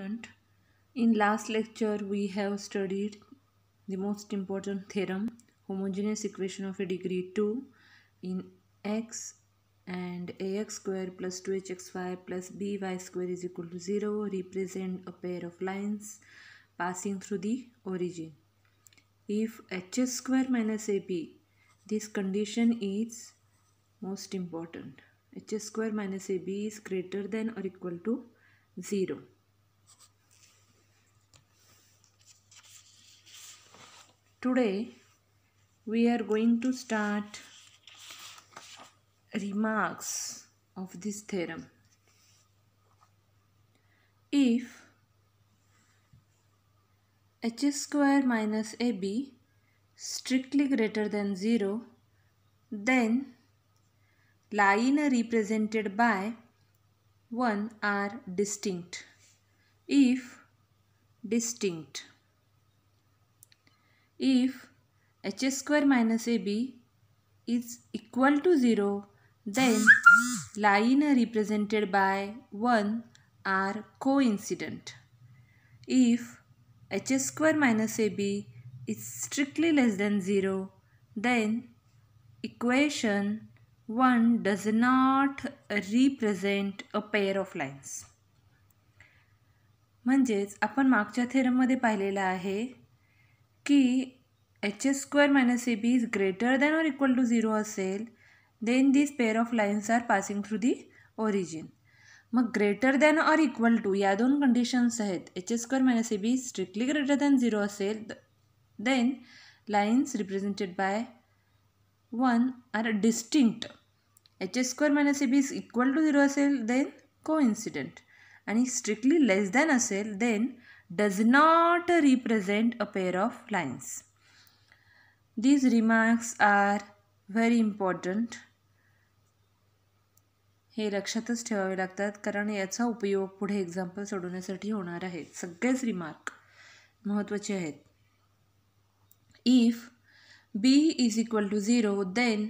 student in last lecture we have studied the most important theorem homogeneous equation of a degree 2 in x and ax square plus 2hxy plus by square is equal to 0 represent a pair of lines passing through the origin if h square minus ab this condition is most important h square minus ab is greater than or equal to 0 Today we are going to start remarks of this theorem. If h square minus ab strictly greater than 0 then line represented by 1 are distinct if distinct if h square minus ab is equal to 0 then line represented by 1 are coincident. If h square minus ab is strictly less than 0 then equation 1 does not represent a pair of lines म्हणजेच आपण मागच्या थेरममध्ये पाहिलेलं आहे की H S square minus A B is greater than or equal to zero असेल then this pair of lines are passing through the origin मग greater than or equal to या दोन कंडिशन्स आहेत H S square minus A B strictly greater than zero असेल then lines represented by one are distinct H S square minus A B is equal to zero असेल then को incident आणि strictly less than असेल then does not represent a pair of lines. These remarks are very important. हे लक्षातच ठेवावे लागतात कारण याचा उपयोग पुढे एक्झाम्पल सोडवण्यासाठी होणार आहे सगळेच रिमार्क महत्त्वाचे आहेत if B is equal to zero then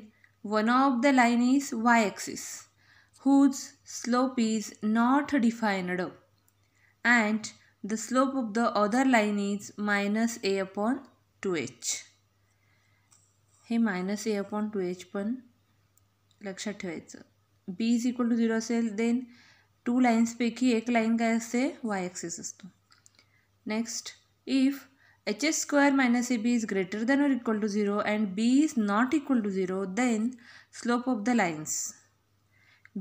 one of the line is Y axis whose slope is not defined and the slope of the other line is minus a upon 2h हे minus A upon two H पण लक्षात ठेवायचं B is equal to zero असेल then two लाईन्सपैकी एक line काय असते Y axis असतो next if H S square minus A B is greater than or equal to zero and B is not equal to zero then slope of the lines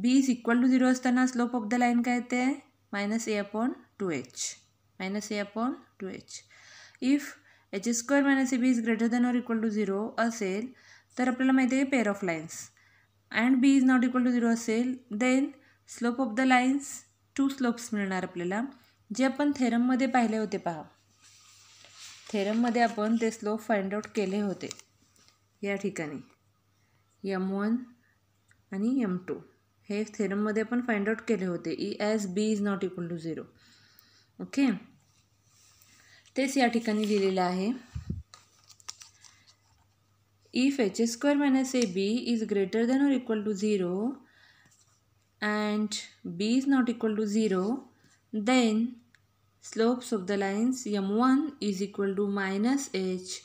B is equal to zero असताना slope of the line काय येते minus A upon two H minus a upon 2h. If H square minus A B is greater than or equal to zero असेल तर आपल्याला माहिती आहे pair of lines and B is not equal to zero असेल then slope of the lines two slopes मिळणार आपल्याला जे आपण थेरममध्ये पाहिले होते पहा थेरममध्ये आपण ते स्लोप फाइंड आउट केले होते या ठिकाणी यम वन आणि यम टू हे थेरममध्ये आपण फाइंड आउट केले होते E S B is not equal to zero okay तेच या ठिकाणी लिहिलेलं आहे if H A square minus A B is greater than or equal to zero and B is not equal to zero then slopes of the lines M one is equal to minus H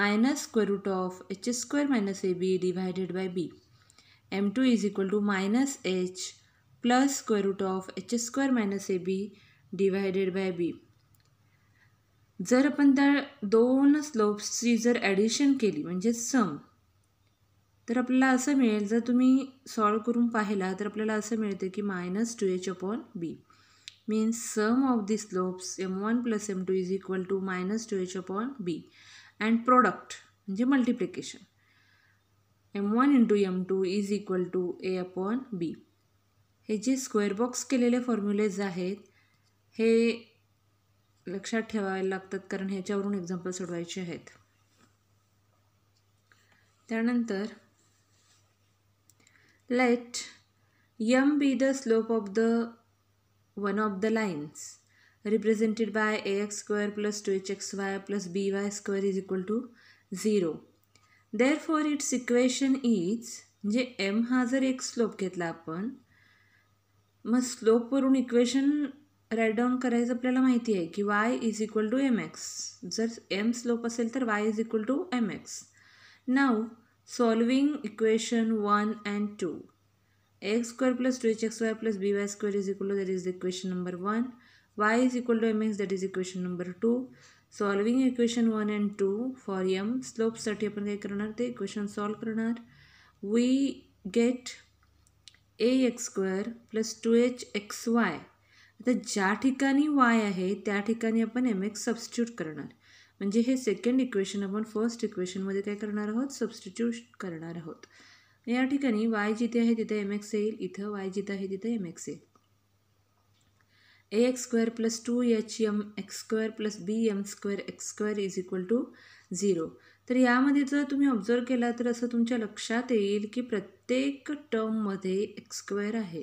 minus square root of H S square minus A B divided by B M two is equal to minus H plus square root of H S square minus A B divided by B जर आपण त्या दोन स्लोप्सची जर addition केली म्हणजे सम तर आपल्याला असं मिळेल जर तुम्ही सॉल्व करून पाहिला तर आपल्याला असं मिळतं की minus two H upon B means sum of the slopes M one plus M two is equal to minus two H upon B and product म्हणजे multiplication M one into M two is equal to A upon B हे जे square box केलेले formulas आहेत हे लक्षात ठेवायला लागतात कारण ह्याच्यावरून एक्झाम्पल सोडवायचे आहेत त्यानंतर let M be the slope of the one of the lines represented by A X square plus two H X Y plus B Y square is equal to zero therefore its equation is म्हणजे M हा जर एक slope घेतला आपण मग स्लोपवरून equation right down करायचं आपल्याला माहिती आहे की Y is equal to M X जर एम स्लोप असेल तर Y is equal to M X now solving equation one and two X square plus two H X Y plus B Y square is equal to that is the equation number one Y is equal to M X that is equation number two solving equation one and two for M स्लोपसाठी आपण काय करणार ते equation solve करणार we get A X square plus two H X Y आता ज्या ठिकाणी Y आहे त्या ठिकाणी आपण एम एक्स सबस्टिट्यूट करणार म्हणजे हे सेकंड इक्वेशन आपण फर्स्ट इक्वेशनमध्ये काय करणार आहोत सबस्टिट्यूट करणार आहोत या ठिकाणी वाय जिथे आहे तिथे एम एक्स येईल इथं वाय जिथं आहे तिथे एम एक्स येईल A X square plus two H M X square plus B M square X square is equal to zero तर यामध्ये जर तुम्ही ऑब्झर्व केला तर असं तुमच्या लक्षात येईल की प्रत्येक टर्ममध्ये एक्स स्क्वेअर आहे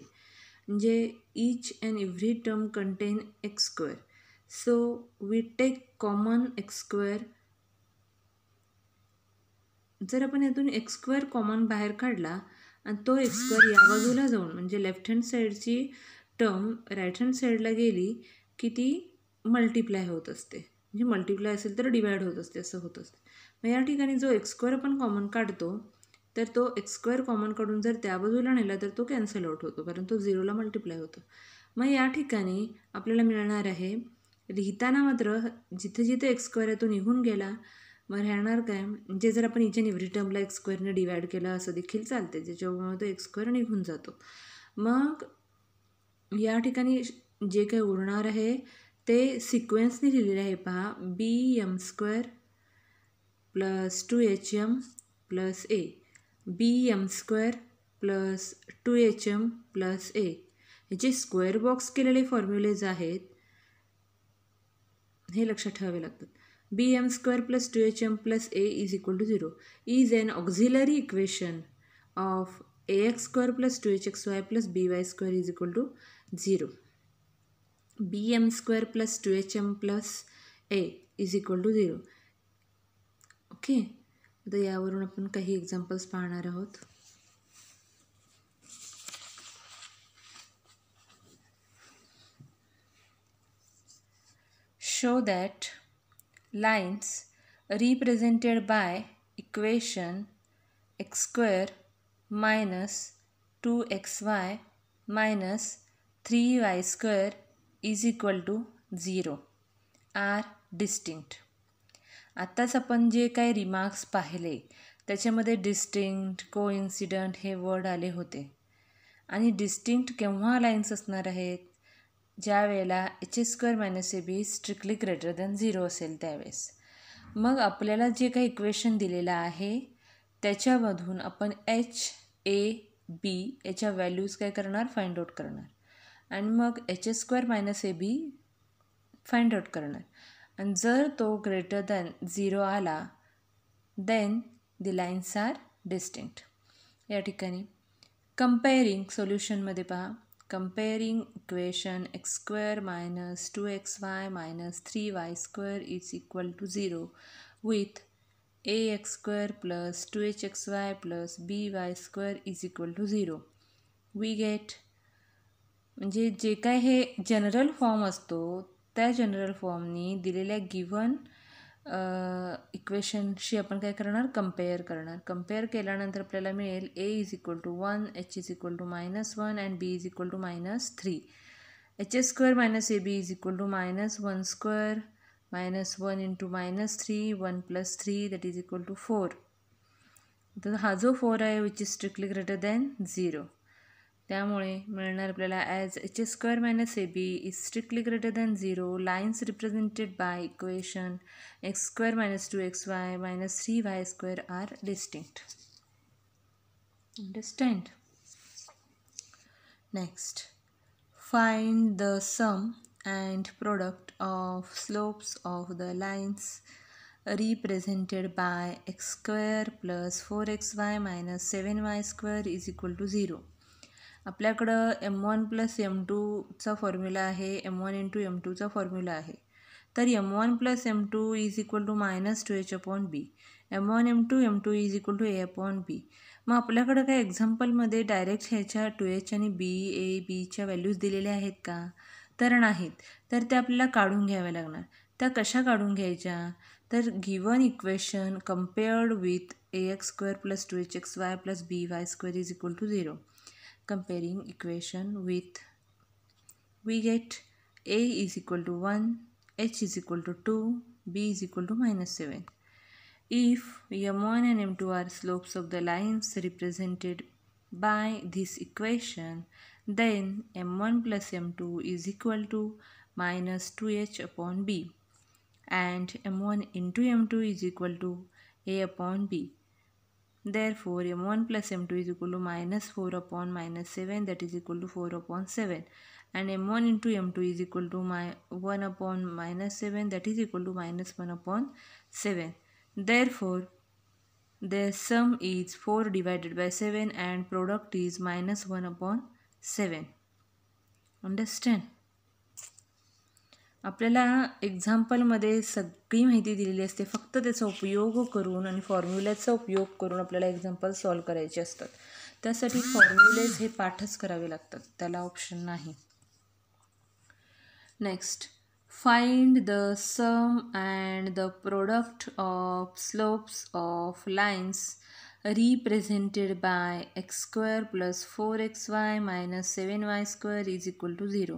म्हणजे each and every term contain X square so we take common X square जर आपण यातून एक्स स्क्वेअर कॉमन बाहेर काढला आणि तो एक्स स्क्वेअर या बाजूला जाऊन म्हणजे लेफ्ट हँड साईडची टर्म राईट हँड साईडला गेली की ती मल्टिप्लाय होत असते म्हणजे मल्टिप्लाय असेल तर डिवाईड होत असते असं होत असते मग या ठिकाणी जो एक्स स्क्वेअर आपण कॉमन काढतो तर तो एक्स स्क्वेअर कॉमन जर त्या बाजूला नेला तर तो कॅन्सल आउट होतो कारण तो झिरोला मल्टिप्लाय होतो मग या ठिकाणी आपल्याला मिळणार आहे लिहिताना मात्र जिथे जिथे एक्स स्क्वेअर आहे तो निघून गेला मग राहणार काय म्हणजे जर आपण इच्या निवरी टर्मला एक्स स्क्वेअरने डिवाइड केलं असं देखील चालते ज्याच्यामुळे तो एक्स स्क्वेअर निघून जातो मग या ठिकाणी जे काही उरणार आहे ते सिक्वेन्सने लिहिलेले आहे पहा B M square plus two H M plus A B M square plus two H M plus A हे जे स्क्वेअर बॉक्स केलेले फॉर्म्युलेज आहेत हे लक्षात ठेवावे लागतात B M square plus two H M plus A is equal to zero is an auxiliary equation of A X square plus two H X Y plus B Y square is equal to zero B M square plus two H M plus A is equal to zero okay तर यावरून आपण काही examples पाहणार आहोत show that lines represented by equation square minus two X Y minus three Y square is equal to zero are distinct आत्ताच आपण जे काही रिमार्क्स पाहिले त्याच्यामध्ये डिस्टिंक्ट कोइन्सिडंट हे वर्ड आले होते आणि डिस्टिंक्ट केव्हा लाईन्स असणार आहेत ज्या वेळेला H A square minus A B strictly greater than zero असेल त्यावेळेस मग आपल्याला जे काही इक्वेशन दिलेलं आहे त्याच्यामधून आपण एच ए बी याच्या व्हॅल्यूज काय करणार फाइंड आउट करणार आणि मग H A square minus A B find out करणार आणि जर तो ग्रेटर दॅन झिरो आला then the lines are distinct या ठिकाणी कम्पेअरिंग सोल्युशनमध्ये पहा comparing equation X square minus two X Y minus three Y square is equal to zero with A X square plus two H X Y plus B Y square is equal to zero we get म्हणजे जे काय हे general form असतो त्या general फॉर्मनी दिलेल्या given इक्वेशनशी आपण काय करणार कम्पेअर करणार कम्पेअर केल्यानंतर आपल्याला मिळेल A is equal to one H is equal to minus one and B is equal to minus three H S square minus A B is equal to minus one square minus one into minus three one plus three that is equal to four तर हा जो four आहे which is strictly greater than zero त्यामुळे मिळणार आपल्याला as H A square minus A B is strictly greater than zero lines represented by equation X square minus two X Y minus three Y square are distinct understand next find the sum and product of slopes of the lines represented by x square plus 4xy minus 7y square is equal to 0. आपल्याकडं M one plus M टूचा formula आहे M one into M टूचा formula आहे तर M one plus M two is equal to minus two H upon B M one M two M two is equal to A upon B मग आपल्याकडं काय एक्झाम्पलमध्ये direct ह्याच्या two H आणि B ए बीच्या व्हॅल्यूज दिलेल्या आहेत का तर नाहीत तर त्या आपल्याला काढून घ्याव्या लागणार त्या कशा काढून घ्यायच्या तर given equation compared with A X square plus two H X Y plus B Y square is equal to zero comparing equation with we get a is equal to 1 h is equal to 2 b is equal to minus 7 if m1 and m2 are slopes of the lines represented by this equation then m1 plus m2 is equal to minus 2h upon b and m1 into m2 is equal to a upon b Therefore, m1 plus m2 is equal to minus 4 upon minus 7 that is equal to 4 upon 7 and m1 into m2 is equal to my 1 upon minus 7 that is equal to minus 1 upon 7. Therefore, the sum is 4 divided by 7 and product is minus 1 upon 7. Understand? आपल्याला एक्झाम्पलमध्ये सगळी माहिती दिलेली असते फक्त त्याचा उपयोग करून आणि फॉर्म्युल्याचा उपयोग करून आपल्याला एक्झाम्पल सॉल्व करायचे असतात त्यासाठी फॉर्म्युलेज हे पाठच करावे लागतात त्याला ऑप्शन नाही next find the sum and the product of slopes of lines represented by X square plus four X Y minus seven Y square is equal to zero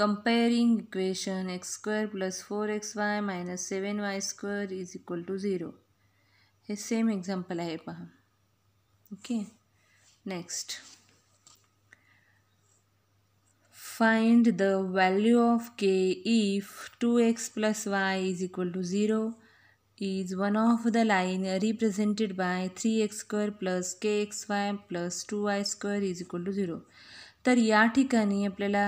equation comparing plus four X Y minus minus Y square is equal to zero हे same example आहे पहा okay next find the value of K if two X plus Y is equal to zero is one of the line represented by three X square plus K X Y plus two Y square is equal to zero तर या ठिकाणी आपल्याला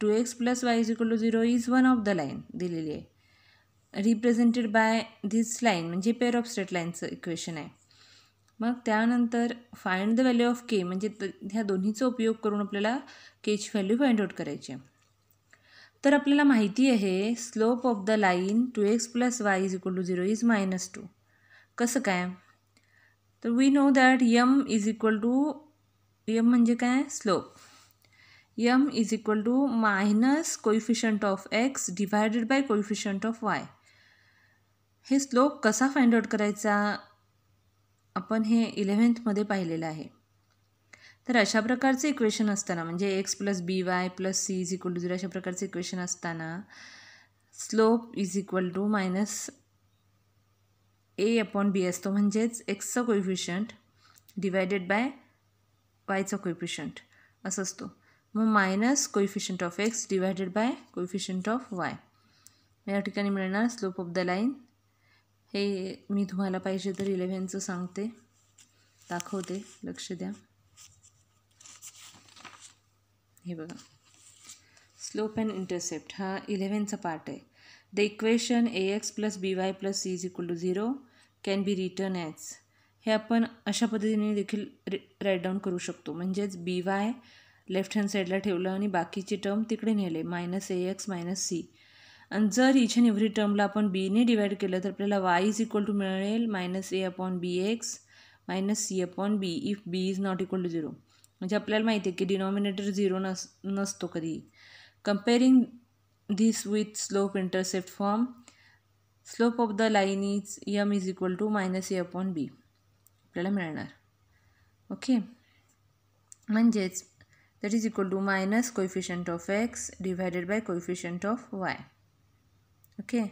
two X plus Y is equal to zero is one of the line दिलेली आहे represented by this line म्हणजे pair of straight लाईनचं equation आहे मग त्यानंतर find the value of K म्हणजे ह्या दोन्हीचा उपयोग करून आपल्याला केची व्हॅल्यू फाइंड आउट करायची आहे तर आपल्याला माहिती आहे slope of the line two X plus Y is equal to zero is minus two कसं काय तर we know that M is equal to M म्हणजे काय slope M is equal to minus coefficient of X divided by coefficient of Y हे slope कसा find out करायचा आपण हे इलेव्हन्थमध्ये पाहिलेलं आहे तर अशा प्रकारचे इक्वेशन असताना म्हणजे X plus B Y plus C is equal to zero अशा प्रकारचे इक्वेशन असताना slope is equal to minus A upon B असतो म्हणजेच एक्सचा कोइफिशंट डिवायडेड बाय वायचा कोइफिशंट असं असतो मग minus coefficient of X divided by coefficient of Y या ठिकाणी मिळणार स्लोप ऑफ द लाईन हे मी तुम्हाला पाहिजे तर इलेव्हनचं सांगते दाखवते लक्ष द्या हे बघा स्लोप अँड इंटरसेप्ट हा इलेव्हनचा पार्ट आहे the equation A X plus B Y plus C is equal to zero can be written as हे आपण अशा पद्धतीने देखील रे राईट डाऊन करू शकतो म्हणजेच बी वाय लेफ्ट हँड साईडला ठेवलं आणि बाकीचे टर्म तिकडे नेले minus A X minus C आणि जर इच अँड एव्हरी टर्मला आपण बीने डिवाईड केलं तर आपल्याला वाय इज इक्वल टू मिळेल minus A upon B X minus C upon B if B is not equal to zero म्हणजे आपल्याला माहिती आहे की डिनॉमिनेटर झिरो नस नसतो कधी comparing this with slope intercept form slope of the line is M is equal to minus A upon B आपल्याला मिळणार ओके म्हणजेच that is equal to minus coefficient of x divided by coefficient of y okay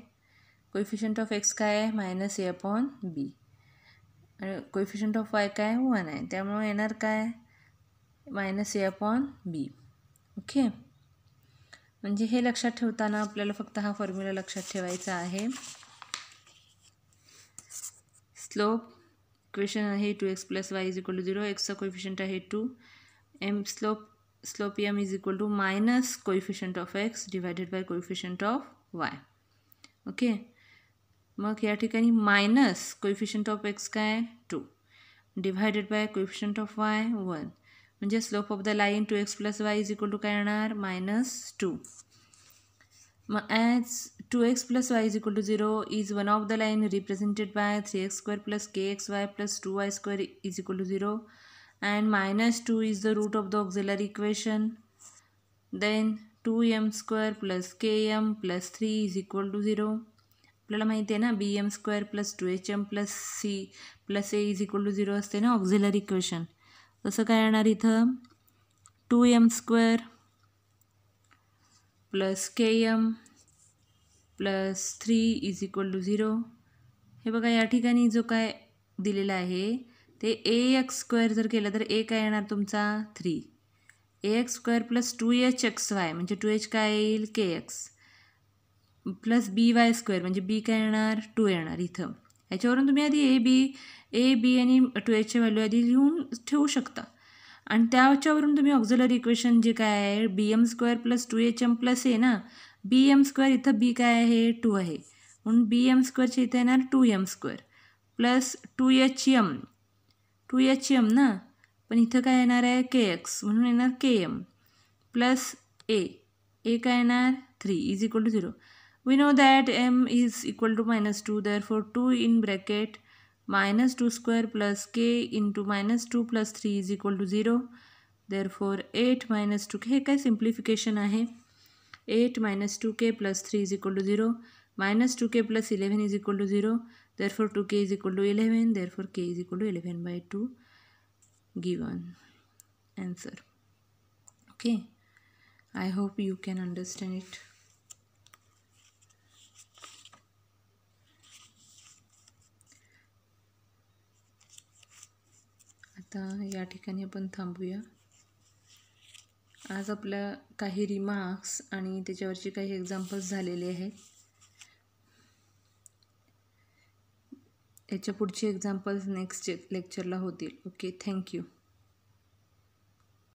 coefficient of X काय आहे minus A upon B आणि coefficient of Y काय one आहे त्यामुळे येणार काय minus A upon B okay म्हणजे हे लक्षात ठेवताना आपल्याला फक्त हा फॉर्म्युला लक्षात ठेवायचा आहे स्लोप इक्वेशन आहे two X plus Y is equal to zero एक्सचा कोइफिशंट आहे two M slope slope M is equal to minus coefficient of x divided by coefficient of y okay मग या ठिकाणी मायनस कोइफिशंट ऑफ एक्स काय two divided by coefficient of Y one म्हणजे slope of the line two X plus Y is equal to काय येणार minus two मग as two X plus Y is equal to zero is one of the line represented by three X square plus K X Y plus two Y square is equal to zero and minus 2 is the root of the auxiliary equation. Then 2m square plus km plus 3 is equal to 0. आपल्याला माहिती आहे ना B M square plus two H M plus C plus A is equal to zero असते ना auxiliary equation तसं काय येणार इथं two M square plus K M plus three is equal to zero हे बघा या ठिकाणी जो काय दिलेला आहे ते ए एक्स स्क्वेअर जर केलं तर ए काय येणार तुमचा three A X square plus two H X Y म्हणजे टू एच काय येईल K X plus B Y square म्हणजे बी काय येणार टू येणार इथं ह्याच्यावरून तुम्ही आधी ए बी ए बी आणि टू एचच्या व्हॅल्यू आधी लिहून ठेवू शकता आणि त्याच्यावरून तुम्ही ऑक्झलर इक्वेशन जे काय आहे B M square plus two H M plus A ना बी एम स्क्वेअर इथं बी काय आहे टू आहे म्हणून बी एम स्क्वेअरच्या इथं येणार two M square plus two H M two H M ना पण इथं काय येणार आहे के एक्स म्हणून येणार के एम प्लस ए ए काय येणार three is equal to zero we know that M is equal to minus two therefore two in bracket minus two square plus K in two minus two plus three is equal to zero therefore eight minus two K हे काय simplification आहे eight minus two K plus three is equal to zero minus two K plus eleven is equal to zero therefore 2k is equal to 11 therefore k is equal to 11 by 2 given answer okay i hope you can understand it आता या ठिकाणी आपण थांबूया आज आपल्या काही remarks आणि त्याच्यावरची काही एक्झाम्पल्स झालेले आहेत याच्या पुढची एक्झाम्पल्स नेक्स्ट लेक्चरला होतील ओके थँक्यू